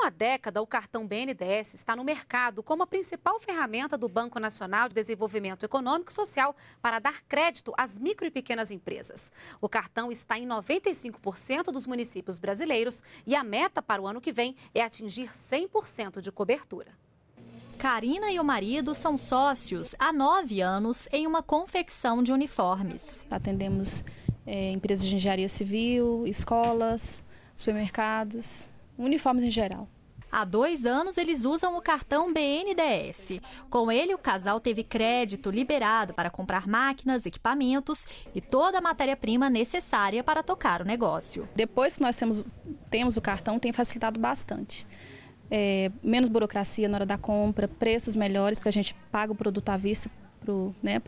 uma década, o cartão BNDES está no mercado como a principal ferramenta do Banco Nacional de Desenvolvimento Econômico e Social para dar crédito às micro e pequenas empresas. O cartão está em 95% dos municípios brasileiros e a meta para o ano que vem é atingir 100% de cobertura. Karina e o marido são sócios há nove anos em uma confecção de uniformes. Atendemos é, empresas de engenharia civil, escolas, supermercados uniformes em geral. Há dois anos eles usam o cartão BNDS. Com ele, o casal teve crédito liberado para comprar máquinas, equipamentos e toda a matéria-prima necessária para tocar o negócio. Depois que nós temos, temos o cartão, tem facilitado bastante. É, menos burocracia na hora da compra, preços melhores, porque a gente paga o produto à vista para né,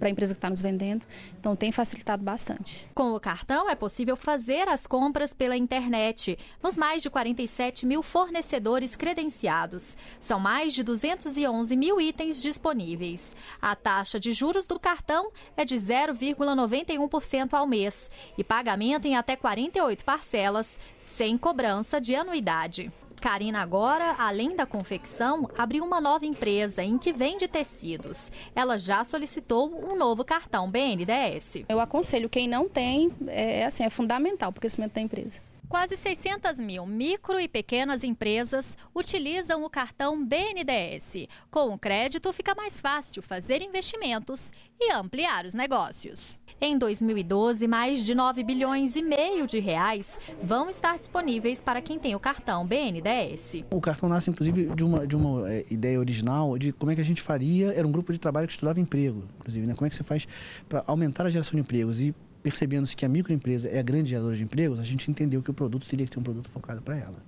a empresa que está nos vendendo. Então tem facilitado bastante. Com o cartão é possível fazer as compras pela internet nos mais de 47 mil fornecedores credenciados. São mais de 211 mil itens disponíveis. A taxa de juros do cartão é de 0,91% ao mês e pagamento em até 48 parcelas, sem cobrança de anuidade. Karina agora, além da confecção, abriu uma nova empresa em que vende tecidos. Ela já solicitou um novo cartão BNDES. Eu aconselho quem não tem, é assim, é fundamental para o crescimento da empresa. Quase 600 mil micro e pequenas empresas utilizam o cartão BNDES. Com o crédito, fica mais fácil fazer investimentos e ampliar os negócios. Em 2012, mais de 9 bilhões e meio de reais vão estar disponíveis para quem tem o cartão BNDES. O cartão nasce, inclusive, de uma, de uma eh, ideia original de como é que a gente faria. Era um grupo de trabalho que estudava emprego, inclusive, né? Como é que você faz para aumentar a geração de empregos? E percebendo que a microempresa é a grande geradora de empregos, a gente entendeu que o produto teria que ser um produto focado para ela,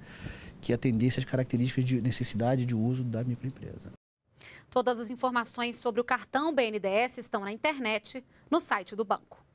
que atendesse às características de necessidade de uso da microempresa. Todas as informações sobre o cartão BNDES estão na internet, no site do banco.